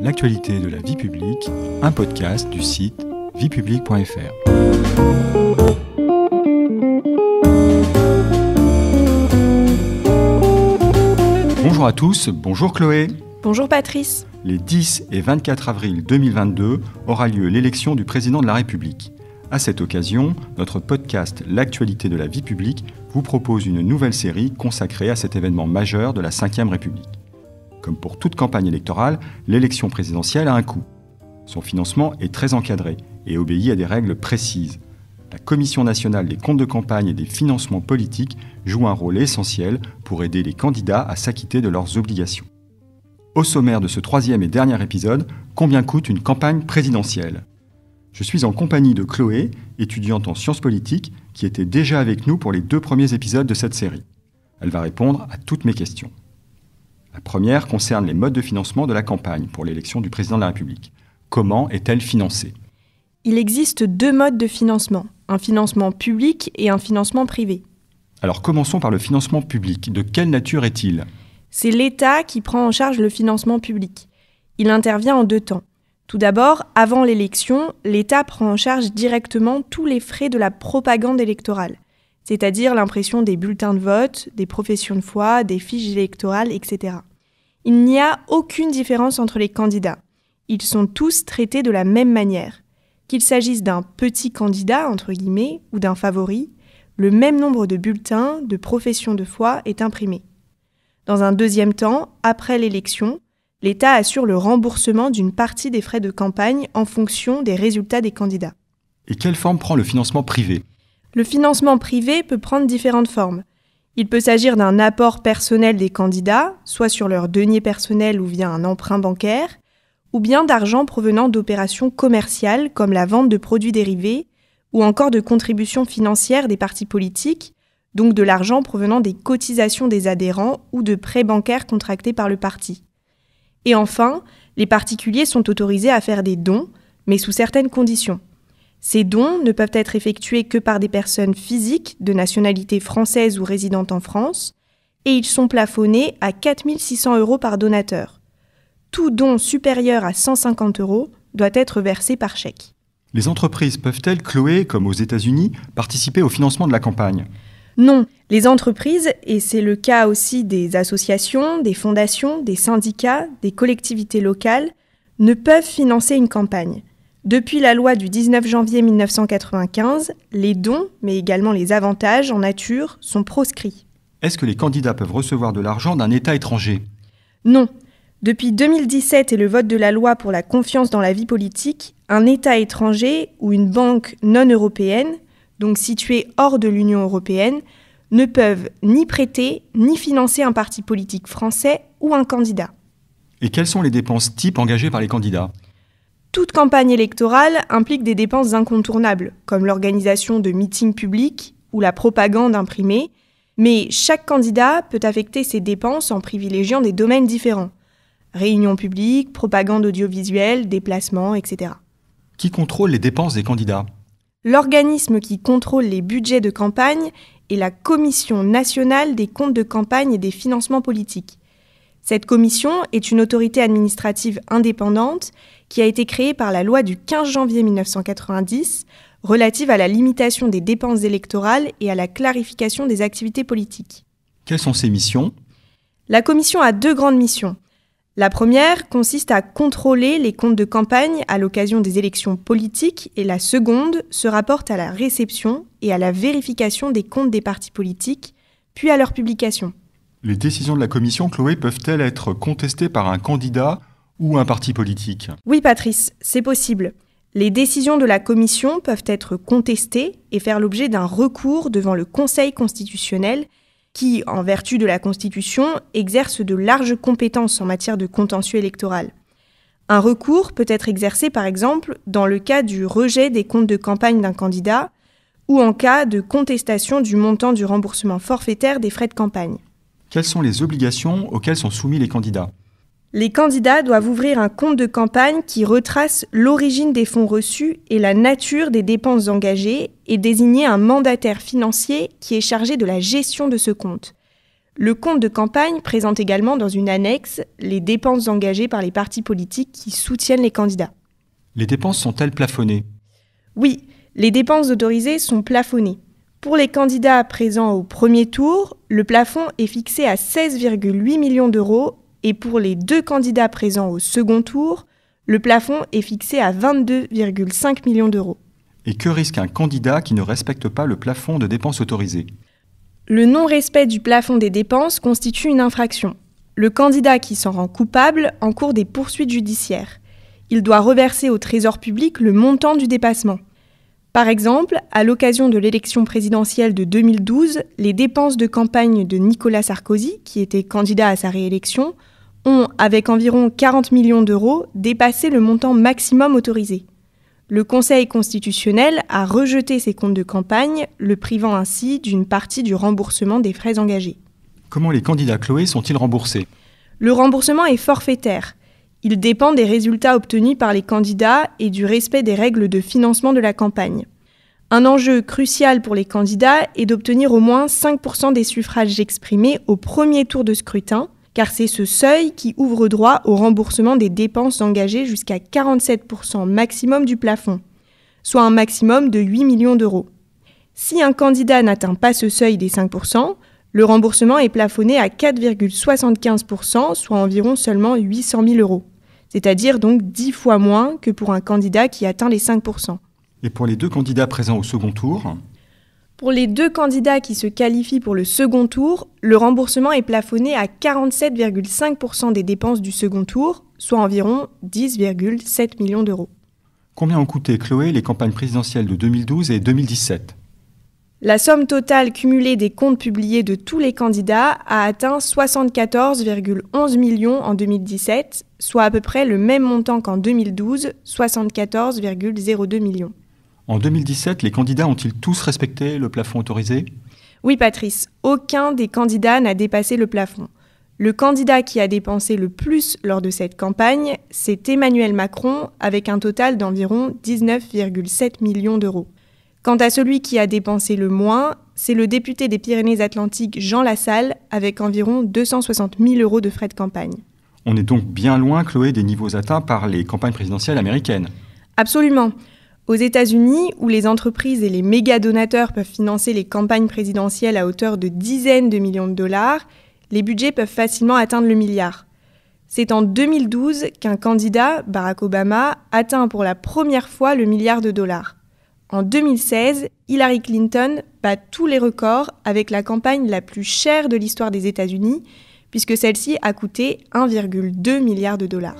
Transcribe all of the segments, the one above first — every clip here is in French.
l'actualité de la vie publique, un podcast du site viepublique.fr. Bonjour à tous, bonjour Chloé. Bonjour Patrice. Les 10 et 24 avril 2022 aura lieu l'élection du président de la République. À cette occasion, notre podcast L'actualité de la vie publique vous propose une nouvelle série consacrée à cet événement majeur de la Ve République. Comme pour toute campagne électorale, l'élection présidentielle a un coût. Son financement est très encadré et obéit à des règles précises. La Commission nationale des comptes de campagne et des financements politiques joue un rôle essentiel pour aider les candidats à s'acquitter de leurs obligations. Au sommaire de ce troisième et dernier épisode, combien coûte une campagne présidentielle Je suis en compagnie de Chloé, étudiante en sciences politiques, qui était déjà avec nous pour les deux premiers épisodes de cette série. Elle va répondre à toutes mes questions première concerne les modes de financement de la campagne pour l'élection du président de la République. Comment est-elle financée Il existe deux modes de financement, un financement public et un financement privé. Alors commençons par le financement public. De quelle nature est-il C'est l'État qui prend en charge le financement public. Il intervient en deux temps. Tout d'abord, avant l'élection, l'État prend en charge directement tous les frais de la propagande électorale, c'est-à-dire l'impression des bulletins de vote, des professions de foi, des fiches électorales, etc. Il n'y a aucune différence entre les candidats. Ils sont tous traités de la même manière. Qu'il s'agisse d'un petit candidat, entre guillemets, ou d'un favori, le même nombre de bulletins de profession de foi est imprimé. Dans un deuxième temps, après l'élection, l'État assure le remboursement d'une partie des frais de campagne en fonction des résultats des candidats. Et quelle forme prend le financement privé Le financement privé peut prendre différentes formes. Il peut s'agir d'un apport personnel des candidats, soit sur leur denier personnel ou via un emprunt bancaire, ou bien d'argent provenant d'opérations commerciales comme la vente de produits dérivés, ou encore de contributions financières des partis politiques, donc de l'argent provenant des cotisations des adhérents ou de prêts bancaires contractés par le parti. Et enfin, les particuliers sont autorisés à faire des dons, mais sous certaines conditions. Ces dons ne peuvent être effectués que par des personnes physiques de nationalité française ou résidentes en France, et ils sont plafonnés à 4600 euros par donateur. Tout don supérieur à 150 euros doit être versé par chèque. Les entreprises peuvent-elles, Chloé, comme aux États-Unis, participer au financement de la campagne Non, les entreprises, et c'est le cas aussi des associations, des fondations, des syndicats, des collectivités locales, ne peuvent financer une campagne. Depuis la loi du 19 janvier 1995, les dons, mais également les avantages en nature, sont proscrits. Est-ce que les candidats peuvent recevoir de l'argent d'un État étranger Non. Depuis 2017 et le vote de la loi pour la confiance dans la vie politique, un État étranger ou une banque non européenne, donc située hors de l'Union européenne, ne peuvent ni prêter ni financer un parti politique français ou un candidat. Et quelles sont les dépenses types engagées par les candidats toute campagne électorale implique des dépenses incontournables, comme l'organisation de meetings publics ou la propagande imprimée, mais chaque candidat peut affecter ses dépenses en privilégiant des domaines différents. Réunions publiques, propagande audiovisuelle, déplacements, etc. Qui contrôle les dépenses des candidats L'organisme qui contrôle les budgets de campagne est la Commission nationale des comptes de campagne et des financements politiques. Cette commission est une autorité administrative indépendante qui a été créée par la loi du 15 janvier 1990 relative à la limitation des dépenses électorales et à la clarification des activités politiques. Quelles sont ses missions La commission a deux grandes missions. La première consiste à contrôler les comptes de campagne à l'occasion des élections politiques et la seconde se rapporte à la réception et à la vérification des comptes des partis politiques, puis à leur publication. Les décisions de la Commission, Chloé, peuvent-elles être contestées par un candidat ou un parti politique Oui, Patrice, c'est possible. Les décisions de la Commission peuvent être contestées et faire l'objet d'un recours devant le Conseil constitutionnel qui, en vertu de la Constitution, exerce de larges compétences en matière de contentieux électoral. Un recours peut être exercé par exemple dans le cas du rejet des comptes de campagne d'un candidat ou en cas de contestation du montant du remboursement forfaitaire des frais de campagne quelles sont les obligations auxquelles sont soumis les candidats Les candidats doivent ouvrir un compte de campagne qui retrace l'origine des fonds reçus et la nature des dépenses engagées et désigner un mandataire financier qui est chargé de la gestion de ce compte. Le compte de campagne présente également dans une annexe les dépenses engagées par les partis politiques qui soutiennent les candidats. Les dépenses sont-elles plafonnées Oui, les dépenses autorisées sont plafonnées. Pour les candidats présents au premier tour, le plafond est fixé à 16,8 millions d'euros et pour les deux candidats présents au second tour, le plafond est fixé à 22,5 millions d'euros. Et que risque un candidat qui ne respecte pas le plafond de dépenses autorisées Le non-respect du plafond des dépenses constitue une infraction. Le candidat qui s'en rend coupable en encourt des poursuites judiciaires. Il doit reverser au Trésor public le montant du dépassement. Par exemple, à l'occasion de l'élection présidentielle de 2012, les dépenses de campagne de Nicolas Sarkozy, qui était candidat à sa réélection, ont, avec environ 40 millions d'euros, dépassé le montant maximum autorisé. Le Conseil constitutionnel a rejeté ces comptes de campagne, le privant ainsi d'une partie du remboursement des frais engagés. Comment les candidats Chloé sont-ils remboursés Le remboursement est forfaitaire. Il dépend des résultats obtenus par les candidats et du respect des règles de financement de la campagne. Un enjeu crucial pour les candidats est d'obtenir au moins 5% des suffrages exprimés au premier tour de scrutin, car c'est ce seuil qui ouvre droit au remboursement des dépenses engagées jusqu'à 47% maximum du plafond, soit un maximum de 8 millions d'euros. Si un candidat n'atteint pas ce seuil des 5%, le remboursement est plafonné à 4,75%, soit environ seulement 800 000 euros c'est-à-dire donc 10 fois moins que pour un candidat qui atteint les 5%. Et pour les deux candidats présents au second tour Pour les deux candidats qui se qualifient pour le second tour, le remboursement est plafonné à 47,5% des dépenses du second tour, soit environ 10,7 millions d'euros. Combien ont coûté, Chloé, les campagnes présidentielles de 2012 et 2017 la somme totale cumulée des comptes publiés de tous les candidats a atteint 74,11 millions en 2017, soit à peu près le même montant qu'en 2012, 74,02 millions. En 2017, les candidats ont-ils tous respecté le plafond autorisé Oui Patrice, aucun des candidats n'a dépassé le plafond. Le candidat qui a dépensé le plus lors de cette campagne, c'est Emmanuel Macron, avec un total d'environ 19,7 millions d'euros. Quant à celui qui a dépensé le moins, c'est le député des Pyrénées-Atlantiques Jean Lassalle, avec environ 260 000 euros de frais de campagne. On est donc bien loin, Chloé, des niveaux atteints par les campagnes présidentielles américaines. Absolument. Aux États-Unis, où les entreprises et les méga donateurs peuvent financer les campagnes présidentielles à hauteur de dizaines de millions de dollars, les budgets peuvent facilement atteindre le milliard. C'est en 2012 qu'un candidat, Barack Obama, atteint pour la première fois le milliard de dollars. En 2016, Hillary Clinton bat tous les records avec la campagne la plus chère de l'histoire des États-Unis, puisque celle-ci a coûté 1,2 milliard de dollars.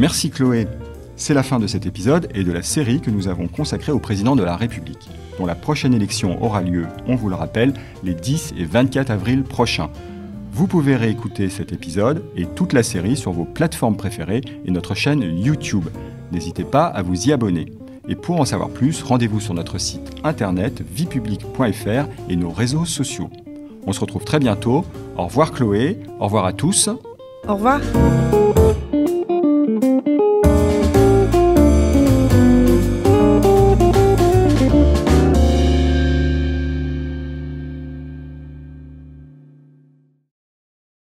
Merci Chloé. C'est la fin de cet épisode et de la série que nous avons consacrée au président de la République, dont la prochaine élection aura lieu, on vous le rappelle, les 10 et 24 avril prochains. Vous pouvez réécouter cet épisode et toute la série sur vos plateformes préférées et notre chaîne YouTube. N'hésitez pas à vous y abonner. Et pour en savoir plus, rendez-vous sur notre site internet viepublic.fr et nos réseaux sociaux. On se retrouve très bientôt. Au revoir Chloé, au revoir à tous. Au revoir.